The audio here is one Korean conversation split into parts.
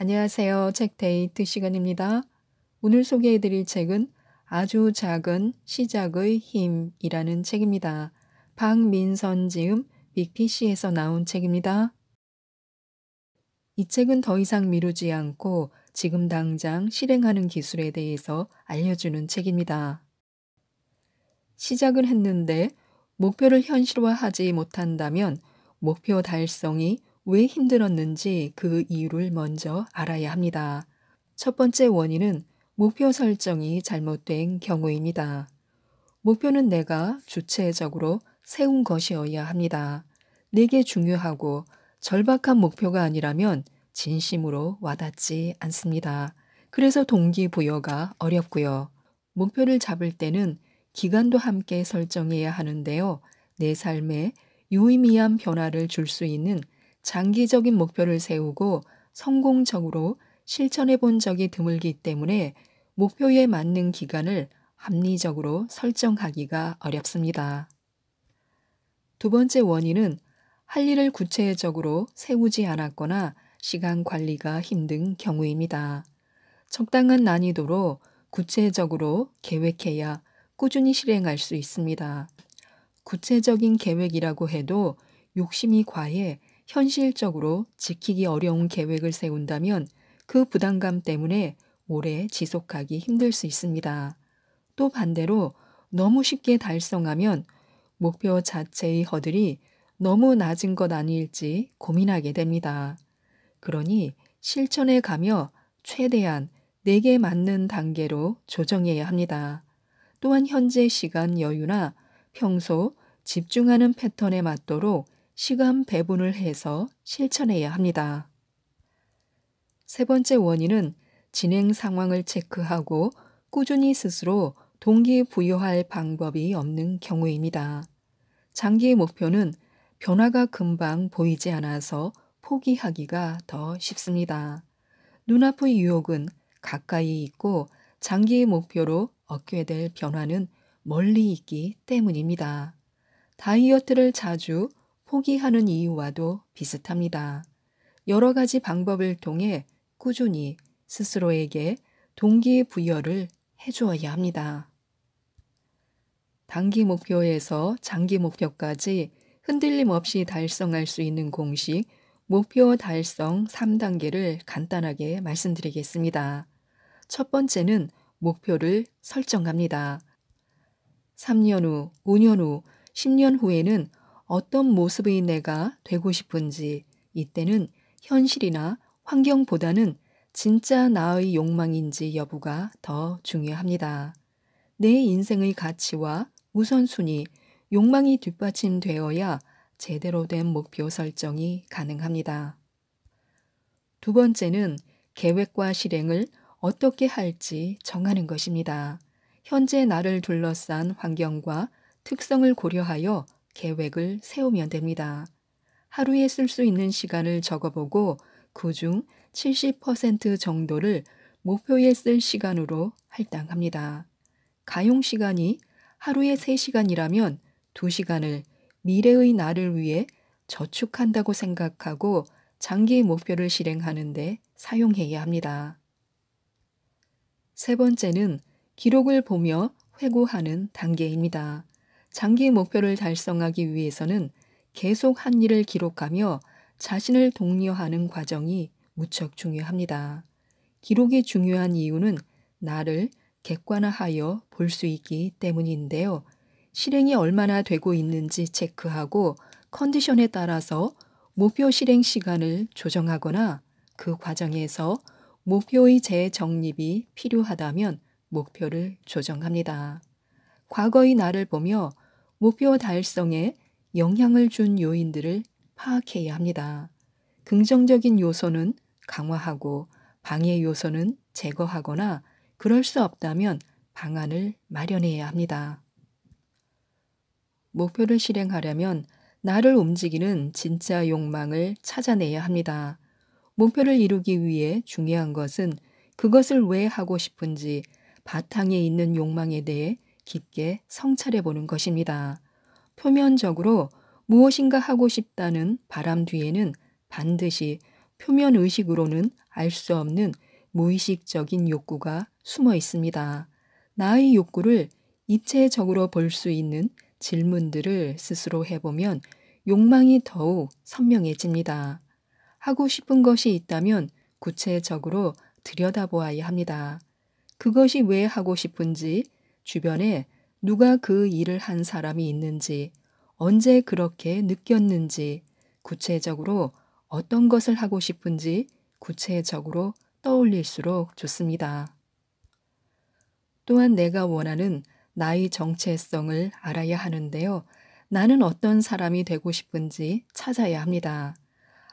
안녕하세요. 책 데이트 시간입니다. 오늘 소개해드릴 책은 아주 작은 시작의 힘이라는 책입니다. 박민선 지음 빅피시에서 나온 책입니다. 이 책은 더 이상 미루지 않고 지금 당장 실행하는 기술에 대해서 알려주는 책입니다. 시작을 했는데 목표를 현실화하지 못한다면 목표 달성이 왜 힘들었는지 그 이유를 먼저 알아야 합니다. 첫 번째 원인은 목표 설정이 잘못된 경우입니다. 목표는 내가 주체적으로 세운 것이어야 합니다. 내게 중요하고 절박한 목표가 아니라면 진심으로 와닿지 않습니다. 그래서 동기부여가 어렵고요. 목표를 잡을 때는 기간도 함께 설정해야 하는데요. 내 삶에 유의미한 변화를 줄 수 있는 장기적인 목표를 세우고 성공적으로 실천해 본 적이 드물기 때문에 목표에 맞는 기간을 합리적으로 설정하기가 어렵습니다. 두 번째 원인은 할 일을 구체적으로 세우지 않았거나 시간 관리가 힘든 경우입니다. 적당한 난이도로 구체적으로 계획해야 꾸준히 실행할 수 있습니다. 구체적인 계획이라고 해도 욕심이 과해 현실적으로 지키기 어려운 계획을 세운다면 그 부담감 때문에 오래 지속하기 힘들 수 있습니다. 또 반대로 너무 쉽게 달성하면 목표 자체의 허들이 너무 낮은 것 아닐지 고민하게 됩니다. 그러니 실천에 가며 최대한 내게 맞는 단계로 조정해야 합니다. 또한 현재 시간 여유나 평소 집중하는 패턴에 맞도록 시간 배분을 해서 실천해야 합니다. 세 번째 원인은 진행 상황을 체크하고 꾸준히 스스로 동기부여할 방법이 없는 경우입니다. 장기 의 목표는 변화가 금방 보이지 않아서 포기하기가 더 쉽습니다. 눈앞의 유혹은 가까이 있고 장기 의 목표로 얻게 될 변화는 멀리 있기 때문입니다. 다이어트를 자주 포기하는 이유와도 비슷합니다. 여러 가지 방법을 통해 꾸준히 스스로에게 동기부여를 해주어야 합니다. 단기 목표에서 장기 목표까지 흔들림 없이 달성할 수 있는 공식, 목표 달성 3단계를 간단하게 말씀드리겠습니다. 첫 번째는 목표를 설정합니다. 3년 후, 5년 후, 10년 후에는 어떤 모습의 내가 되고 싶은지 이때는 현실이나 환경보다는 진짜 나의 욕망인지 여부가 더 중요합니다. 내 인생의 가치와 우선순위, 욕망이 뒷받침되어야 제대로 된 목표 설정이 가능합니다. 두 번째는 계획과 실행을 어떻게 할지 정하는 것입니다. 현재 나를 둘러싼 환경과 특성을 고려하여 계획을 세우면 됩니다. 하루에 쓸 수 있는 시간을 적어보고 그 중 70% 정도를 목표에 쓸 시간으로 할당합니다. 가용 시간이 하루에 3시간이라면 2시간을 미래의 나를 위해 저축한다고 생각하고 장기 목표를 실행하는데 사용해야 합니다. 세 번째는 기록을 보며 회고하는 단계입니다. 장기 목표를 달성하기 위해서는 계속 한 일을 기록하며 자신을 독려하는 과정이 무척 중요합니다. 기록이 중요한 이유는 나를 객관화하여 볼 수 있기 때문인데요. 실행이 얼마나 되고 있는지 체크하고 컨디션에 따라서 목표 실행 시간을 조정하거나 그 과정에서 목표의 재정립이 필요하다면 목표를 조정합니다. 과거의 나를 보며 목표 달성에 영향을 준 요인들을 파악해야 합니다. 긍정적인 요소는 강화하고 방해 요소는 제거하거나 그럴 수 없다면 방안을 마련해야 합니다. 목표를 실행하려면 나를 움직이는 진짜 욕망을 찾아내야 합니다. 목표를 이루기 위해 중요한 것은 그것을 왜 하고 싶은지 바탕에 있는 욕망에 대해 깊게 성찰해 보는 것입니다. 표면적으로 무엇인가 하고 싶다는 바람 뒤에는 반드시 표면 의식으로는 알 수 없는 무의식적인 욕구가 숨어 있습니다. 나의 욕구를 입체적으로 볼 수 있는 질문들을 스스로 해보면 욕망이 더욱 선명해집니다. 하고 싶은 것이 있다면 구체적으로 들여다보아야 합니다. 그것이 왜 하고 싶은지 주변에 누가 그 일을 한 사람이 있는지, 언제 그렇게 느꼈는지, 구체적으로 어떤 것을 하고 싶은지 구체적으로 떠올릴수록 좋습니다. 또한 내가 원하는 나의 정체성을 알아야 하는데요. 나는 어떤 사람이 되고 싶은지 찾아야 합니다.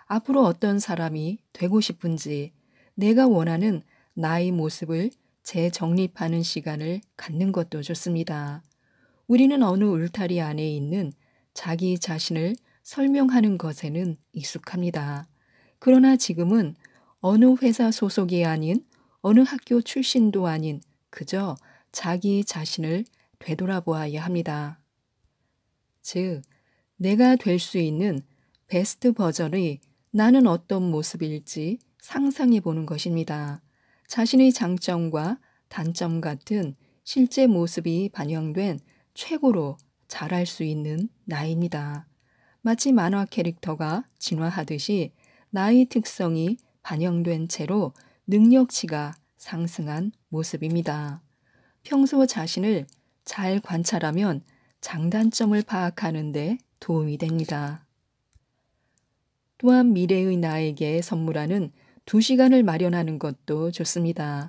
앞으로 어떤 사람이 되고 싶은지 내가 원하는 나의 모습을 재정립하는 시간을 갖는 것도 좋습니다. 우리는 어느 울타리 안에 있는 자기 자신을 설명하는 것에는 익숙합니다. 그러나 지금은 어느 회사 소속이 아닌 어느 학교 출신도 아닌 그저 자기 자신을 되돌아보아야 합니다. 즉, 내가 될 수 있는 베스트 버전의 나는 어떤 모습일지 상상해 보는 것입니다. 자신의 장점과 단점 같은 실제 모습이 반영된 최고로 잘할 수 있는 나이입니다. 마치 만화 캐릭터가 진화하듯이 나이 특성이 반영된 채로 능력치가 상승한 모습입니다. 평소 자신을 잘 관찰하면 장단점을 파악하는 데 도움이 됩니다. 또한 미래의 나에게 선물하는 두 시간을 마련하는 것도 좋습니다.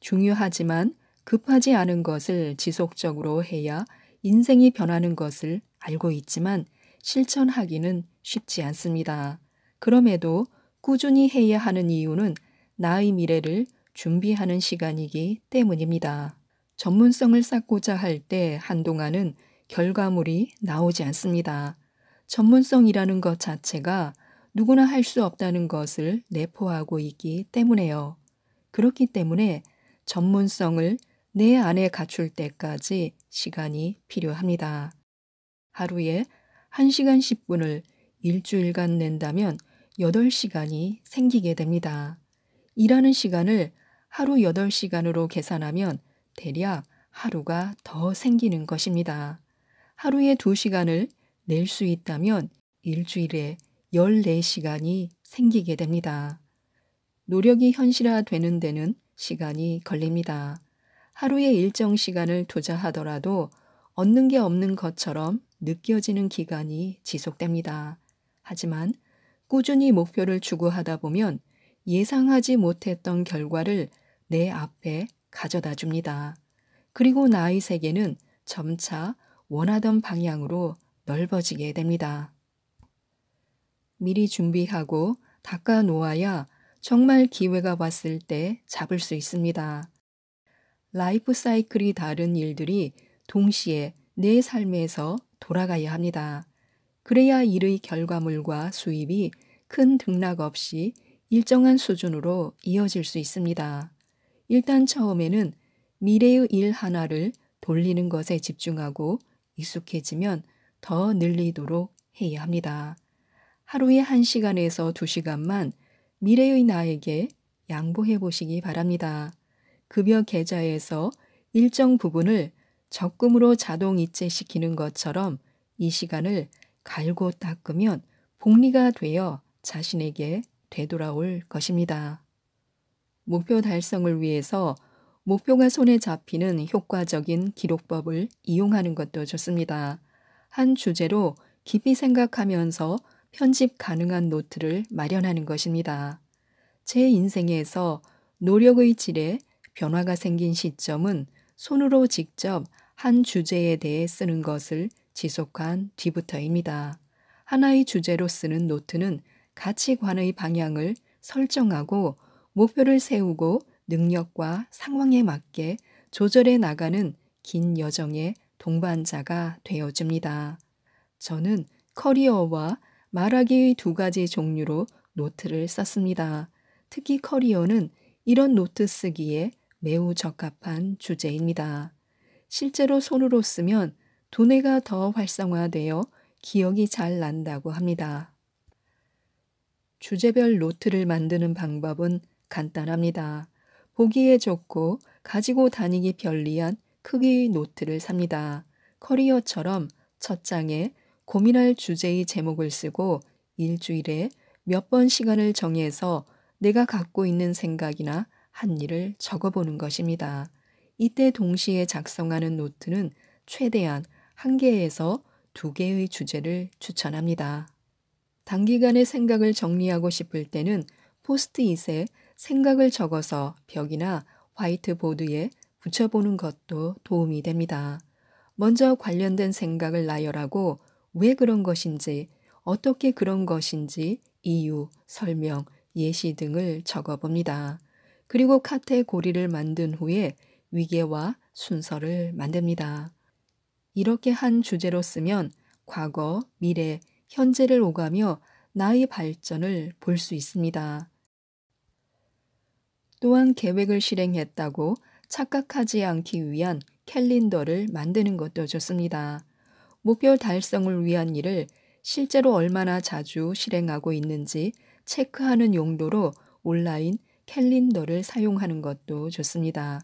중요하지만 급하지 않은 것을 지속적으로 해야 인생이 변하는 것을 알고 있지만 실천하기는 쉽지 않습니다. 그럼에도 꾸준히 해야 하는 이유는 나의 미래를 준비하는 시간이기 때문입니다. 전문성을 쌓고자 할 때 한동안은 결과물이 나오지 않습니다. 전문성이라는 것 자체가 누구나 할 수 없다는 것을 내포하고 있기 때문에요. 그렇기 때문에 전문성을 내 안에 갖출 때까지 시간이 필요합니다. 하루에 1시간 10분을 일주일간 낸다면 8시간이 생기게 됩니다. 일하는 시간을 하루 8시간으로 계산하면 대략 하루가 더 생기는 것입니다. 하루에 2시간을 낼 수 있다면 일주일에 14시간이 생기게 됩니다. 노력이 현실화되는 데는 시간이 걸립니다. 하루에 일정 시간을 투자하더라도 얻는 게 없는 것처럼 느껴지는 기간이 지속됩니다. 하지만 꾸준히 목표를 추구하다 보면 예상하지 못했던 결과를 내 앞에 가져다 줍니다. 그리고 나의 세계는 점차 원하던 방향으로 넓어지게 됩니다. 미리 준비하고 닦아 놓아야 정말 기회가 왔을 때 잡을 수 있습니다. 라이프 사이클이 다른 일들이 동시에 내 삶에서 돌아가야 합니다. 그래야 일의 결과물과 수입이 큰 등락 없이 일정한 수준으로 이어질 수 있습니다. 일단 처음에는 미래의 일 하나를 돌리는 것에 집중하고 익숙해지면 더 늘리도록 해야 합니다. 하루에 1시간에서 2시간만 미래의 나에게 양보해 보시기 바랍니다. 급여 계좌에서 일정 부분을 적금으로 자동 이체시키는 것처럼 이 시간을 갈고 닦으면 복리가 되어 자신에게 되돌아올 것입니다. 목표 달성을 위해서 목표가 손에 잡히는 효과적인 기록법을 이용하는 것도 좋습니다. 한 주제로 깊이 생각하면서 편집 가능한 노트를 마련하는 것입니다. 제 인생에서 노력의 질에 변화가 생긴 시점은 손으로 직접 한 주제에 대해 쓰는 것을 지속한 뒤부터입니다. 하나의 주제로 쓰는 노트는 가치관의 방향을 설정하고 목표를 세우고 능력과 상황에 맞게 조절해 나가는 긴 여정의 동반자가 되어줍니다. 저는 커리어와 말하기 의두 가지 종류로 노트를 썼습니다. 특히 커리어는 이런 노트 쓰기에 매우 적합한 주제입니다. 실제로 손으로 쓰면 두뇌가 더 활성화되어 기억이 잘 난다고 합니다. 주제별 노트를 만드는 방법은 간단합니다. 보기에 좋고 가지고 다니기 편리한 크기의 노트를 삽니다. 커리어처럼 첫 장에 고민할 주제의 제목을 쓰고 일주일에 몇 번 시간을 정해서 내가 갖고 있는 생각이나 한 일을 적어보는 것입니다. 이때 동시에 작성하는 노트는 최대한 한 개에서 두 개의 주제를 추천합니다. 단기간에 생각을 정리하고 싶을 때는 포스트잇에 생각을 적어서 벽이나 화이트보드에 붙여보는 것도 도움이 됩니다. 먼저 관련된 생각을 나열하고 왜 그런 것인지, 어떻게 그런 것인지 이유, 설명, 예시 등을 적어봅니다. 그리고 카테고리를 만든 후에 위계와 순서를 만듭니다. 이렇게 한 주제로 쓰면 과거, 미래, 현재를 오가며 나의 발전을 볼 수 있습니다. 또한 계획을 실행했다고 착각하지 않기 위한 캘린더를 만드는 것도 좋습니다. 목표 달성을 위한 일을 실제로 얼마나 자주 실행하고 있는지 체크하는 용도로 온라인 캘린더를 사용하는 것도 좋습니다.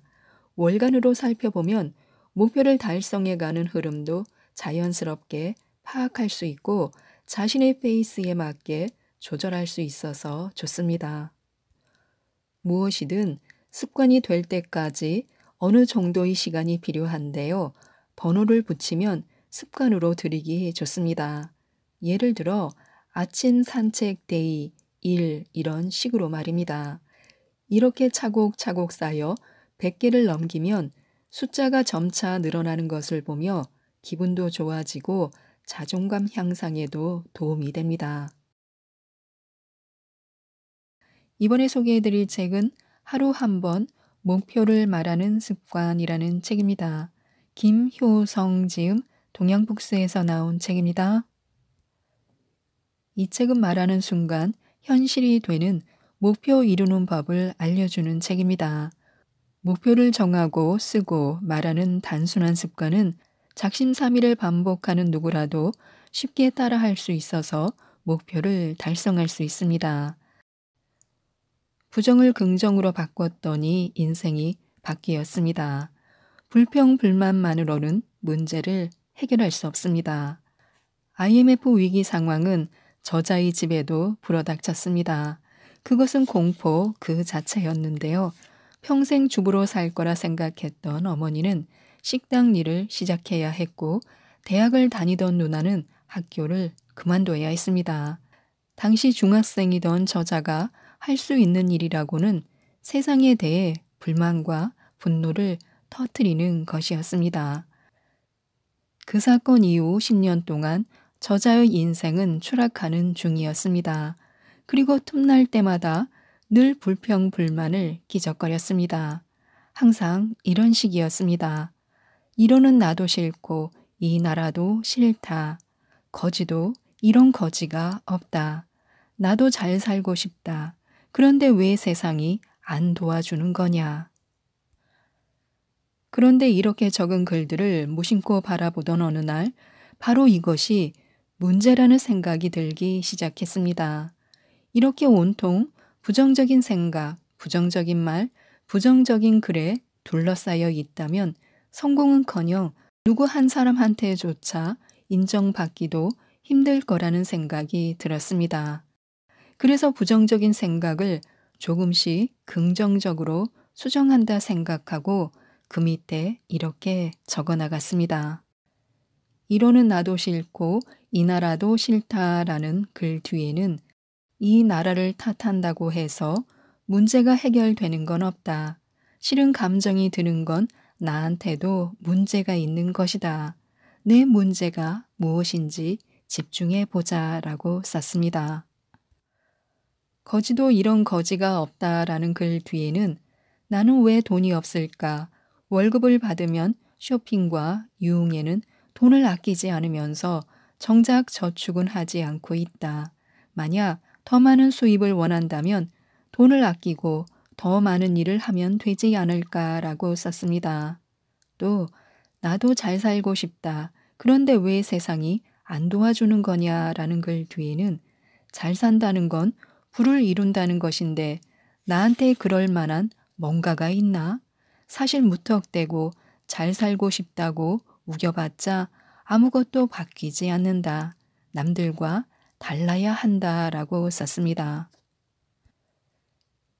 월간으로 살펴보면 목표를 달성해 가는 흐름도 자연스럽게 파악할 수 있고 자신의 페이스에 맞게 조절할 수 있어서 좋습니다. 무엇이든 습관이 될 때까지 어느 정도의 시간이 필요한데요. 번호를 붙이면 습관으로 들이기 좋습니다. 예를 들어 아침 산책 데이, 일 이런 식으로 말입니다. 이렇게 차곡차곡 쌓여 100개를 넘기면 숫자가 점차 늘어나는 것을 보며 기분도 좋아지고 자존감 향상에도 도움이 됩니다. 이번에 소개해드릴 책은 하루 한 번 목표를 말하는 습관이라는 책입니다. 김효성 지음 동양북스에서 나온 책입니다. 이 책은 말하는 순간 현실이 되는 목표 이루는 법을 알려주는 책입니다. 목표를 정하고 쓰고 말하는 단순한 습관은 작심삼일을 반복하는 누구라도 쉽게 따라할 수 있어서 목표를 달성할 수 있습니다. 부정을 긍정으로 바꿨더니 인생이 바뀌었습니다. 불평불만만으로는 문제를 해결할 수 없습니다. IMF 위기 상황은 저자의 집에도 불어닥쳤습니다. 그것은 공포 그 자체였는데요. 평생 주부로 살 거라 생각했던 어머니는 식당 일을 시작해야 했고 대학을 다니던 누나는 학교를 그만둬야 했습니다. 당시 중학생이던 저자가 할 수 있는 일이라고는 세상에 대해 불만과 분노를 터트리는 것이었습니다. 그 사건 이후 10년 동안 저자의 인생은 추락하는 중이었습니다. 그리고 틈날 때마다 늘 불평불만을 기적거렸습니다. 항상 이런 식이었습니다. 이러는 나도 싫고 이 나라도 싫다. 거지도 이런 거지가 없다. 나도 잘 살고 싶다. 그런데 왜 세상이 안 도와주는 거냐. 그런데 이렇게 적은 글들을 무심코 바라보던 어느 날 바로 이것이 문제라는 생각이 들기 시작했습니다. 이렇게 온통 부정적인 생각, 부정적인 말, 부정적인 글에 둘러싸여 있다면 성공은커녕 누구 한 사람한테조차 인정받기도 힘들 거라는 생각이 들었습니다. 그래서 부정적인 생각을 조금씩 긍정적으로 수정한다 생각하고 그 밑에 이렇게 적어 나갔습니다. 이론는 나도 싫고 이 나라도 싫다라는 글 뒤에는 이 나라를 탓한다고 해서 문제가 해결되는 건 없다. 싫은 감정이 드는 건 나한테도 문제가 있는 것이다. 내 문제가 무엇인지 집중해 보자 라고 썼습니다. 거지도 이런 거지가 없다라는 글 뒤에는 나는 왜 돈이 없을까? 월급을 받으면 쇼핑과 유흥에는 돈을 아끼지 않으면서 정작 저축은 하지 않고 있다. 만약 더 많은 수입을 원한다면 돈을 아끼고 더 많은 일을 하면 되지 않을까라고 썼습니다. 또 나도 잘 살고 싶다. 그런데 왜 세상이 안 도와주는 거냐라는 글 뒤에는 잘 산다는 건 부를 이룬다는 것인데 나한테 그럴 만한 뭔가가 있나? 사실 무턱대고 잘 살고 싶다고 우겨봤자 아무것도 바뀌지 않는다. 남들과 달라야 한다. 라고 썼습니다.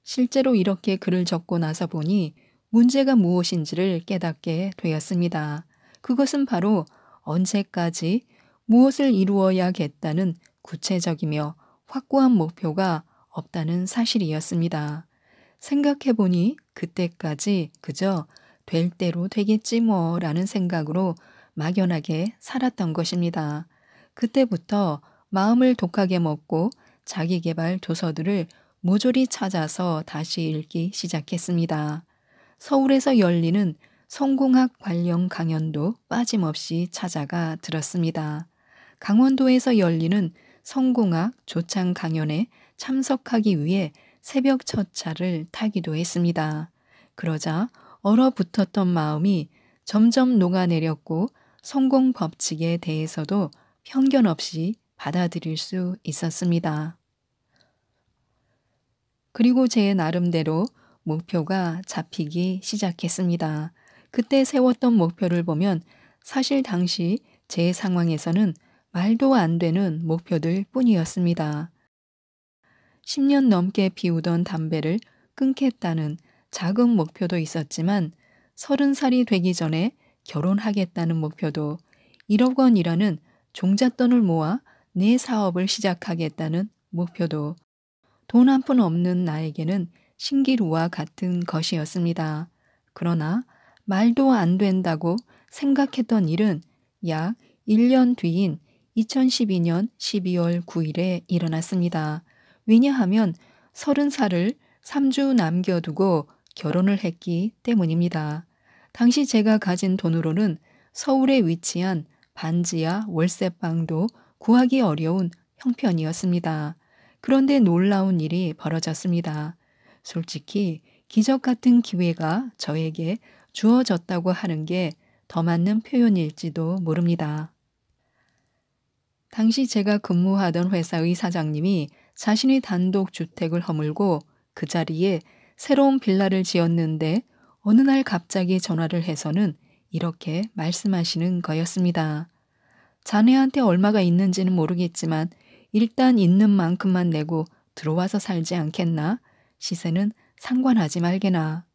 실제로 이렇게 글을 적고 나서 보니 문제가 무엇인지를 깨닫게 되었습니다. 그것은 바로 언제까지 무엇을 이루어야겠다는 구체적이며 확고한 목표가 없다는 사실이었습니다. 생각해보니 그때까지 그저 될 대로 되겠지 뭐 라는 생각으로 막연하게 살았던 것입니다. 그때부터 마음을 독하게 먹고 자기개발 도서들을 모조리 찾아서 다시 읽기 시작했습니다. 서울에서 열리는 성공학 관련 강연도 빠짐없이 찾아가 들었습니다. 강원도에서 열리는 성공학 조창 강연에 참석하기 위해 새벽 첫 차를 타기도 했습니다. 그러자 얼어붙었던 마음이 점점 녹아내렸고 성공 법칙에 대해서도 편견 없이 받아들일 수 있었습니다. 그리고 제 나름대로 목표가 잡히기 시작했습니다. 그때 세웠던 목표를 보면 사실 당시 제 상황에서는 말도 안 되는 목표들 뿐이었습니다. 10년 넘게 피우던 담배를 끊겠다는 작은 목표도 있었지만 30살이 되기 전에 결혼하겠다는 목표도 1억 원이라는 종잣돈을 모아 내 사업을 시작하겠다는 목표도 돈 한 푼 없는 나에게는 신기루와 같은 것이었습니다. 그러나 말도 안 된다고 생각했던 일은 약 1년 뒤인 2012년 12월 9일에 일어났습니다. 왜냐하면 서른 살을 3주 남겨두고 결혼을 했기 때문입니다. 당시 제가 가진 돈으로는 서울에 위치한 반지하 월세방도 구하기 어려운 형편이었습니다. 그런데 놀라운 일이 벌어졌습니다. 솔직히 기적 같은 기회가 저에게 주어졌다고 하는 게 더 맞는 표현일지도 모릅니다. 당시 제가 근무하던 회사의 사장님이 자신의 단독 주택을 허물고 그 자리에 새로운 빌라를 지었는데 어느 날 갑자기 전화를 해서는 이렇게 말씀하시는 거였습니다. 자네한테 얼마가 있는지는 모르겠지만 일단 있는 만큼만 내고 들어와서 살지 않겠나? 시세는 상관하지 말게나.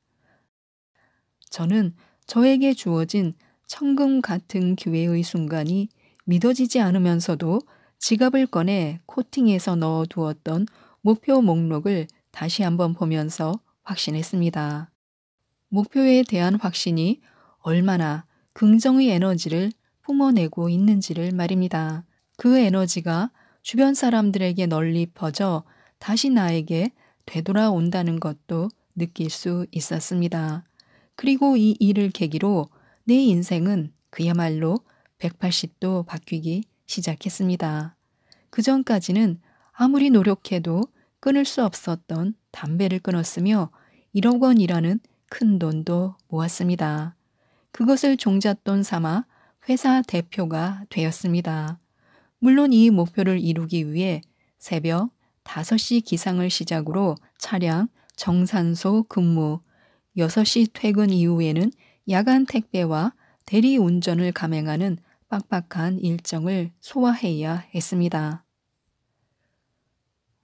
저는 저에게 주어진 천금 같은 기회의 순간이 믿어지지 않으면서도 지갑을 꺼내 코팅해서 넣어 두었던 목표 목록을 다시 한번 보면서 확신했습니다. 목표에 대한 확신이 얼마나 긍정의 에너지를 품어내고 있는지를 말입니다. 그 에너지가 주변 사람들에게 널리 퍼져 다시 나에게 되돌아온다는 것도 느낄 수 있었습니다. 그리고 이 일을 계기로 내 인생은 그야말로 180도 바뀌기 시작했습니다. 그 전까지는 아무리 노력해도 끊을 수 없었던 담배를 끊었으며 1억 원이라는 큰 돈도 모았습니다. 그것을 종잣돈 삼아 회사 대표가 되었습니다. 물론 이 목표를 이루기 위해 새벽 5시 기상을 시작으로 차량 정산소 근무, 6시 퇴근 이후에는 야간 택배와 대리 운전을 감행하는 빡빡한 일정을 소화해야 했습니다.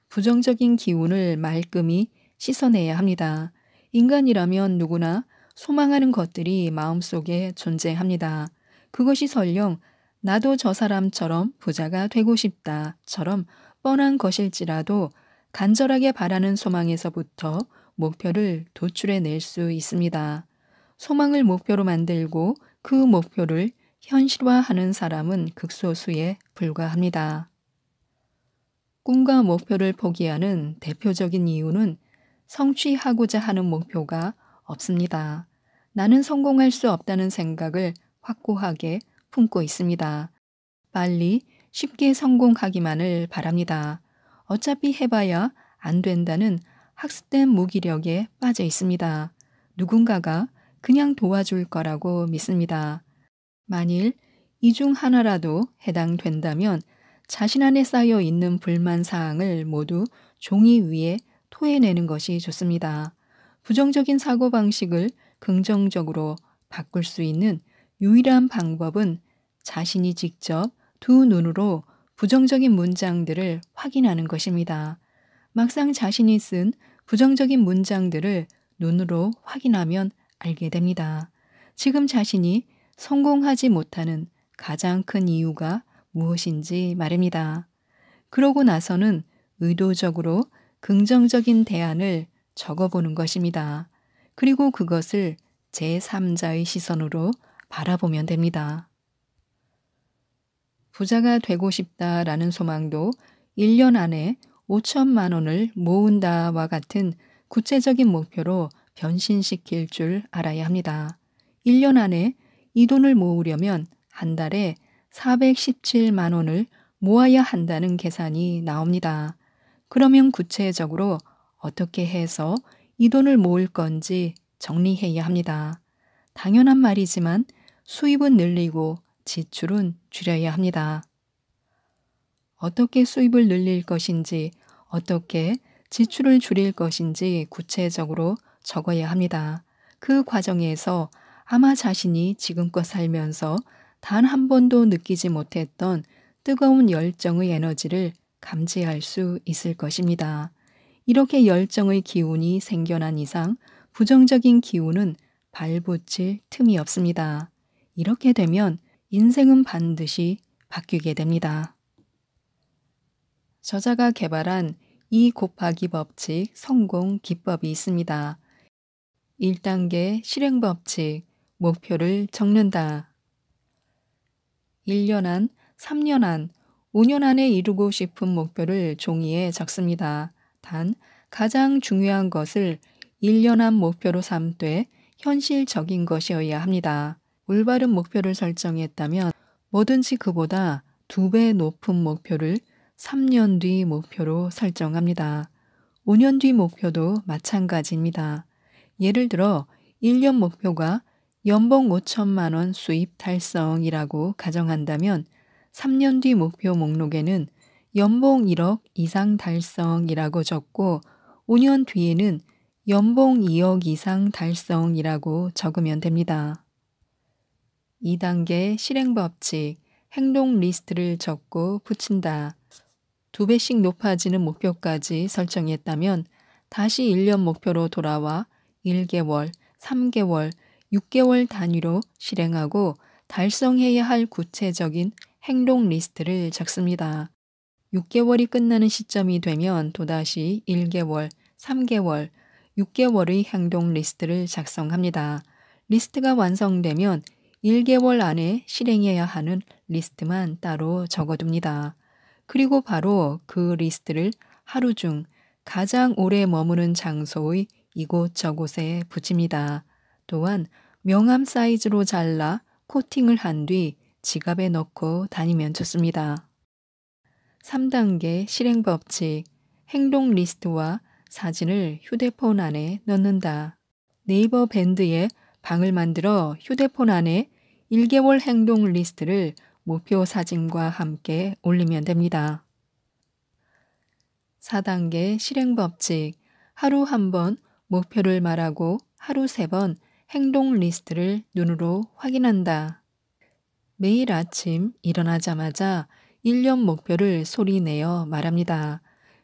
부정적인 기운을 말끔히 씻어내야 합니다. 인간이라면 누구나 소망하는 것들이 마음속에 존재합니다. 그것이 설령 나도 저 사람처럼 부자가 되고 싶다처럼 뻔한 것일지라도 간절하게 바라는 소망에서부터 목표를 도출해낼 수 있습니다. 소망을 목표로 만들고 그 목표를 현실화하는 사람은 극소수에 불과합니다. 꿈과 목표를 포기하는 대표적인 이유는 성취하고자 하는 목표가 없습니다. 나는 성공할 수 없다는 생각을 확고하게 품고 있습니다. 빨리 쉽게 성공하기만을 바랍니다. 어차피 해봐야 안 된다는 학습된 무기력에 빠져 있습니다. 누군가가 그냥 도와줄 거라고 믿습니다. 만일 이 중 하나라도 해당된다면 자신 안에 쌓여 있는 불만 사항을 모두 종이 위에 토해내는 것이 좋습니다. 부정적인 사고방식을 긍정적으로 바꿀 수 있는 유일한 방법은 자신이 직접 두 눈으로 부정적인 문장들을 확인하는 것입니다. 막상 자신이 쓴 부정적인 문장들을 눈으로 확인하면 알게 됩니다. 지금 자신이 성공하지 못하는 가장 큰 이유가 무엇인지 말입니다. 그러고 나서는 의도적으로 긍정적인 대안을 적어보는 것입니다. 그리고 그것을 제3자의 시선으로 바라보면 됩니다. 부자가 되고 싶다라는 소망도 1년 안에 5천만 원을 모은다와 같은 구체적인 목표로 변신시킬 줄 알아야 합니다. 1년 안에 이 돈을 모으려면 한 달에 417만 원을 모아야 한다는 계산이 나옵니다. 그러면 구체적으로 어떻게 해서 이 돈을 모을 건지 정리해야 합니다. 당연한 말이지만 수입은 늘리고 지출은 줄여야 합니다. 어떻게 수입을 늘릴 것인지, 어떻게 지출을 줄일 것인지 구체적으로 적어야 합니다. 그 과정에서 아마 자신이 지금껏 살면서 단 한 번도 느끼지 못했던 뜨거운 열정의 에너지를 감지할 수 있을 것입니다. 이렇게 열정의 기운이 생겨난 이상 부정적인 기운은 발붙일 틈이 없습니다. 이렇게 되면 인생은 반드시 바뀌게 됩니다. 저자가 개발한 이 곱하기 법칙 성공 기법이 있습니다. 1단계 실행 법칙 목표를 적는다. 1년 안, 3년 안, 5년 안에 이루고 싶은 목표를 종이에 적습니다. 단, 가장 중요한 것을 1년 안 목표로 삼되 현실적인 것이어야 합니다. 올바른 목표를 설정했다면 뭐든지 그보다 두 배 높은 목표를 3년 뒤 목표로 설정합니다. 5년 뒤 목표도 마찬가지입니다. 예를 들어 1년 목표가 연봉 5천만 원 수입 달성이라고 가정한다면 3년 뒤 목표 목록에는 연봉 1억 이상 달성이라고 적고 5년 뒤에는 연봉 2억 이상 달성이라고 적으면 됩니다. 2단계 실행법칙 행동 리스트를 적고 붙인다. 두 배씩 높아지는 목표까지 설정했다면 다시 1년 목표로 돌아와 1개월, 3개월, 6개월 단위로 실행하고 달성해야 할 구체적인 행동 리스트를 적습니다. 6개월이 끝나는 시점이 되면 또다시 1개월, 3개월, 6개월의 행동 리스트를 작성합니다. 리스트가 완성되면 1개월 안에 실행해야 하는 리스트만 따로 적어둡니다. 그리고 바로 그 리스트를 하루 중 가장 오래 머무는 장소의 이곳저곳에 붙입니다. 또한 명함 사이즈로 잘라 코팅을 한 뒤 지갑에 넣고 다니면 좋습니다. 3단계 실행 법칙 행동 리스트와 사진을 휴대폰 안에 넣는다. 네이버 밴드에 방을 만들어 휴대폰 안에 1개월 행동 리스트를 목표 사진과 함께 올리면 됩니다. 4단계 실행 법칙 하루 한 번 목표를 말하고 하루 세번 행동 리스트를 눈으로 확인한다. 매일 아침 일어나자마자 1년 목표를 소리내어 말합니다.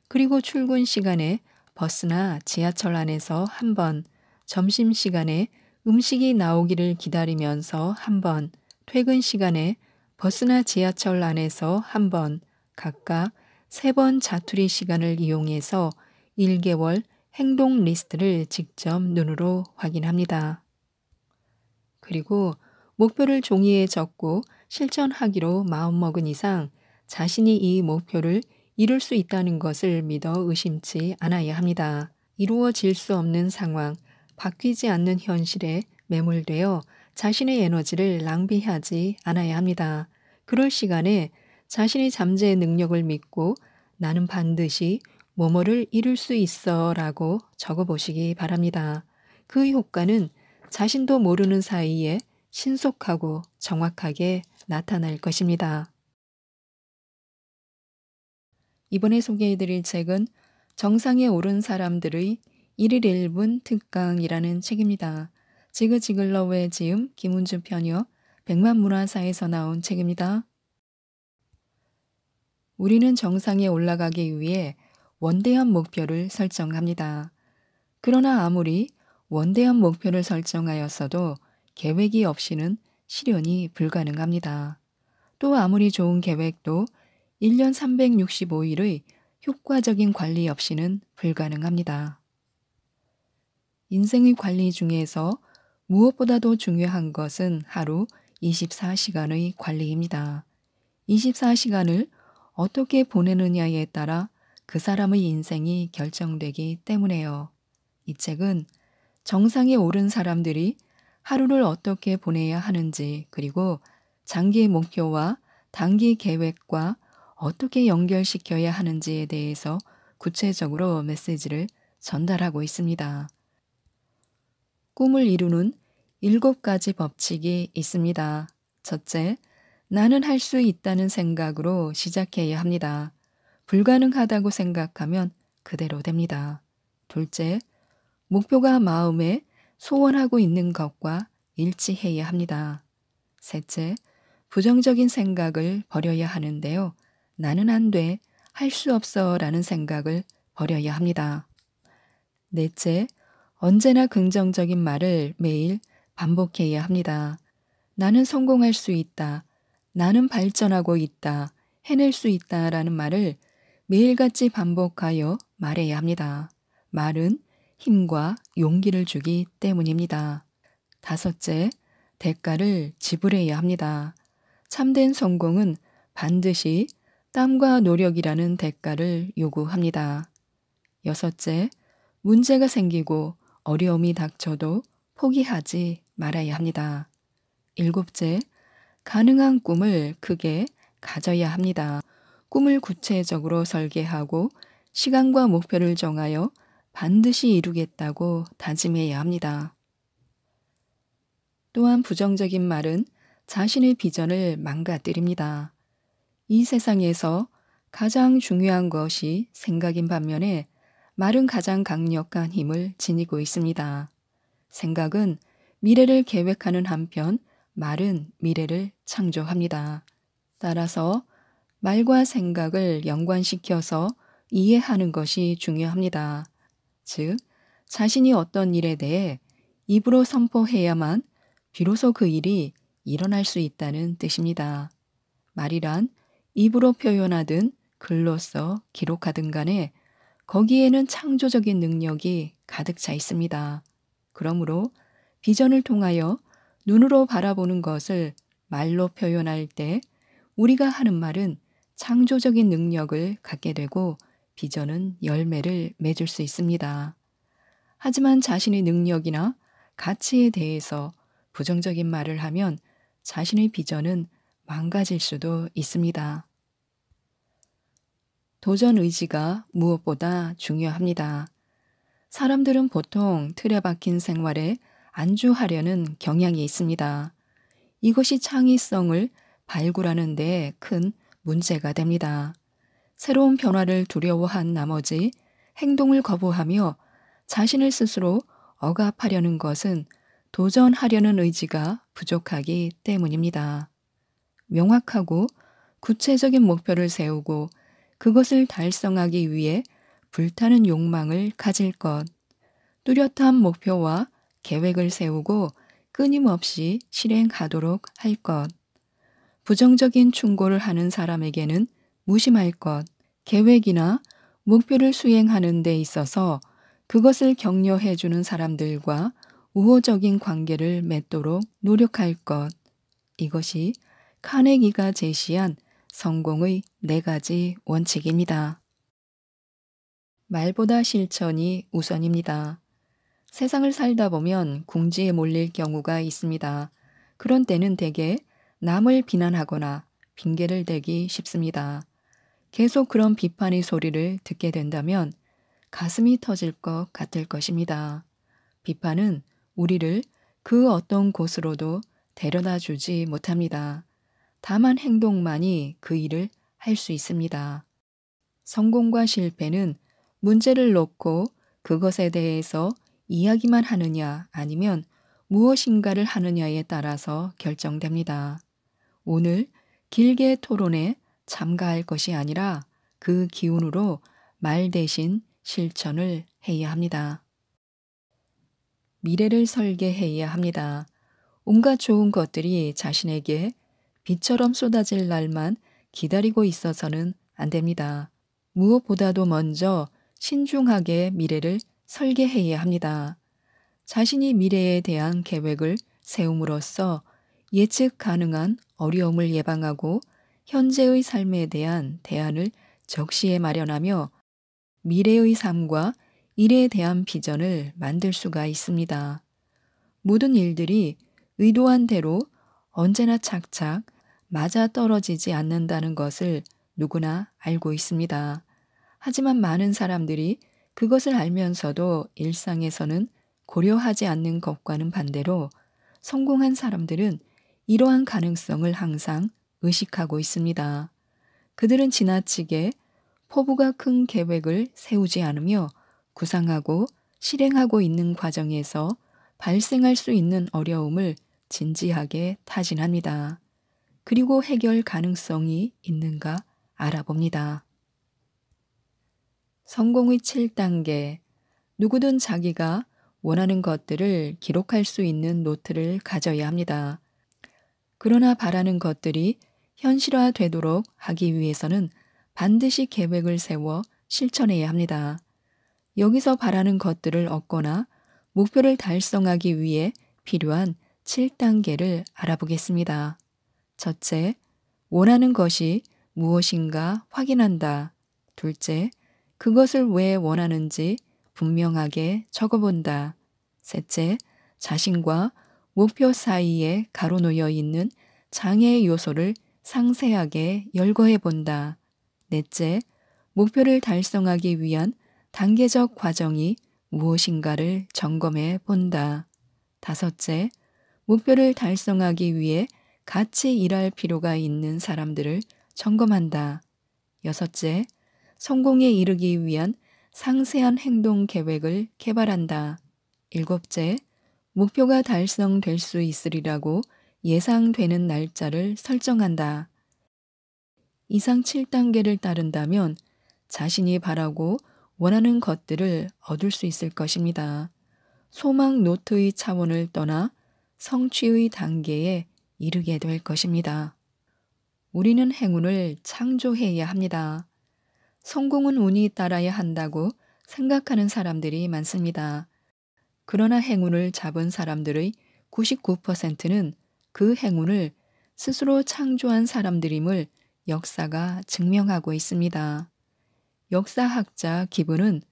그리고 출근 시간에 버스나 지하철 안에서 한 번, 점심 시간에 음식이 나오기를 기다리면서 한 번, 퇴근 시간에 버스나 지하철 안에서 한 번, 각각 세 번 자투리 시간을 이용해서 1개월 행동 리스트를 직접 눈으로 확인합니다. 그리고 목표를 종이에 적고 실천하기로 마음먹은 이상 자신이 이 목표를 이룰 수 있다는 것을 믿어 의심치 않아야 합니다. 이루어질 수 없는 상황, 바뀌지 않는 현실에 매몰되어 자신의 에너지를 낭비하지 않아야 합니다. 그럴 시간에 자신의 잠재의 능력을 믿고 나는 반드시 뭐뭐를 이룰 수 있어 라고 적어보시기 바랍니다. 그 효과는 자신도 모르는 사이에 신속하고 정확하게 나타날 것입니다. 이번에 소개해드릴 책은 정상에 오른 사람들의 1일 1분 특강이라는 책입니다. 지그지글러의 지음 김은주 편여 백만문화사에서 나온 책입니다. 우리는 정상에 올라가기 위해 원대한 목표를 설정합니다. 그러나 아무리 원대한 목표를 설정하였어도 계획이 없이는 실현이 불가능합니다. 또 아무리 좋은 계획도 1년 365일의 효과적인 관리 없이는 불가능합니다. 인생의 관리 중에서 무엇보다도 중요한 것은 하루 24시간의 관리입니다. 24시간을 어떻게 보내느냐에 따라 그 사람의 인생이 결정되기 때문에요. 이 책은 정상에 오른 사람들이 하루를 어떻게 보내야 하는지 그리고 장기 목표와 단기 계획과 어떻게 연결시켜야 하는지에 대해서 구체적으로 메시지를 전달하고 있습니다. 꿈을 이루는 일곱 가지 법칙이 있습니다. 첫째, 나는 할 수 있다는 생각으로 시작해야 합니다. 불가능하다고 생각하면 그대로 됩니다. 둘째, 목표가 마음에 소원하고 있는 것과 일치해야 합니다. 셋째, 부정적인 생각을 버려야 하는데요. 나는 안 돼, 할 수 없어 라는 생각을 버려야 합니다. 넷째, 언제나 긍정적인 말을 매일 반복해야 합니다. 나는 성공할 수 있다. 나는 발전하고 있다. 해낼 수 있다. 라는 말을 매일같이 반복하여 말해야 합니다. 말은 힘과 용기를 주기 때문입니다. 다섯째, 대가를 지불해야 합니다. 참된 성공은 반드시 땀과 노력이라는 대가를 요구합니다. 여섯째, 문제가 생기고 어려움이 닥쳐도 포기하지 말아야 합니다. 일곱째, 가능한 꿈을 크게 가져야 합니다. 꿈을 구체적으로 설계하고 시간과 목표를 정하여 반드시 이루겠다고 다짐해야 합니다. 또한 부정적인 말은 자신의 비전을 망가뜨립니다. 이 세상에서 가장 중요한 것이 생각인 반면에 말은 가장 강력한 힘을 지니고 있습니다. 생각은 미래를 계획하는 한편 말은 미래를 창조합니다. 따라서 말과 생각을 연관시켜서 이해하는 것이 중요합니다. 즉 자신이 어떤 일에 대해 입으로 선포해야만 비로소 그 일이 일어날 수 있다는 뜻입니다. 말이란 입으로 표현하든 글로써 기록하든 간에 거기에는 창조적인 능력이 가득 차 있습니다. 그러므로 비전을 통하여 눈으로 바라보는 것을 말로 표현할 때 우리가 하는 말은 창조적인 능력을 갖게 되고 비전은 열매를 맺을 수 있습니다. 하지만 자신의 능력이나 가치에 대해서 부정적인 말을 하면 자신의 비전은 망가질 수도 있습니다. 도전 의지가 무엇보다 중요합니다. 사람들은 보통 틀에 박힌 생활에 안주하려는 경향이 있습니다. 이것이 창의성을 발굴하는 데 큰 문제가 됩니다. 새로운 변화를 두려워한 나머지 행동을 거부하며 자신을 스스로 억압하려는 것은 도전하려는 의지가 부족하기 때문입니다. 명확하고 구체적인 목표를 세우고 그것을 달성하기 위해 불타는 욕망을 가질 것, 뚜렷한 목표와 계획을 세우고 끊임없이 실행하도록 할 것, 부정적인 충고를 하는 사람에게는 무심할 것, 계획이나 목표를 수행하는 데 있어서 그것을 격려해 주는 사람들과 우호적인 관계를 맺도록 노력할 것. 이것이 카네기가 제시한 성공의 네 가지 원칙입니다. 말보다 실천이 우선입니다. 세상을 살다 보면 궁지에 몰릴 경우가 있습니다. 그런 때는 대개 남을 비난하거나 핑계를 대기 쉽습니다. 계속 그런 비판의 소리를 듣게 된다면 가슴이 터질 것 같을 것입니다. 비판은 우리를 그 어떤 곳으로도 데려다 주지 못합니다. 다만 행동만이 그 일을 할 수 있습니다. 성공과 실패는 문제를 놓고 그것에 대해서 이야기만 하느냐 아니면 무엇인가를 하느냐에 따라서 결정됩니다. 오늘 길게 토론해 잠가할 것이 아니라 그 기운으로 말 대신 실천을 해야 합니다. 미래를 설계해야 합니다. 온갖 좋은 것들이 자신에게 빛처럼 쏟아질 날만 기다리고 있어서는 안 됩니다. 무엇보다도 먼저 신중하게 미래를 설계해야 합니다. 자신이 미래에 대한 계획을 세움으로써 예측 가능한 어려움을 예방하고 현재의 삶에 대한 대안을 적시에 마련하며 미래의 삶과 일에 대한 비전을 만들 수가 있습니다. 모든 일들이 의도한 대로 언제나 착착 맞아 떨어지지 않는다는 것을 누구나 알고 있습니다. 하지만 많은 사람들이 그것을 알면서도 일상에서는 고려하지 않는 것과는 반대로 성공한 사람들은 이러한 가능성을 항상 의식하고 있습니다. 그들은 지나치게 포부가 큰 계획을 세우지 않으며 구상하고 실행하고 있는 과정에서 발생할 수 있는 어려움을 진지하게 타진합니다. 그리고 해결 가능성이 있는가 알아봅니다. 성공의 7단계. 누구든 자기가 원하는 것들을 기록할 수 있는 노트를 가져야 합니다. 그러나 바라는 것들이 현실화되도록 하기 위해서는 반드시 계획을 세워 실천해야 합니다. 여기서 바라는 것들을 얻거나 목표를 달성하기 위해 필요한 7단계를 알아보겠습니다. 첫째, 원하는 것이 무엇인가 확인한다. 둘째, 그것을 왜 원하는지 분명하게 적어본다. 셋째, 자신과 목표 사이에 가로놓여 있는 장애 요소를 상세하게 열거해 본다. 넷째, 목표를 달성하기 위한 단계적 과정이 무엇인가를 점검해 본다. 다섯째, 목표를 달성하기 위해 같이 일할 필요가 있는 사람들을 점검한다. 여섯째, 성공에 이르기 위한 상세한 행동 계획을 개발한다. 일곱째, 목표가 달성될 수 있으리라고 예상되는 날짜를 설정한다. 이상 7단계를 따른다면 자신이 바라고 원하는 것들을 얻을 수 있을 것입니다. 소망 노트의 차원을 떠나 성취의 단계에 이르게 될 것입니다. 우리는 행운을 창조해야 합니다. 성공은 운이 따라야 한다고 생각하는 사람들이 많습니다. 그러나 행운을 잡은 사람들의 99%는 그 행운을 스스로 창조한 사람들임을 역사가 증명하고 있습니다. 역사학자 기브는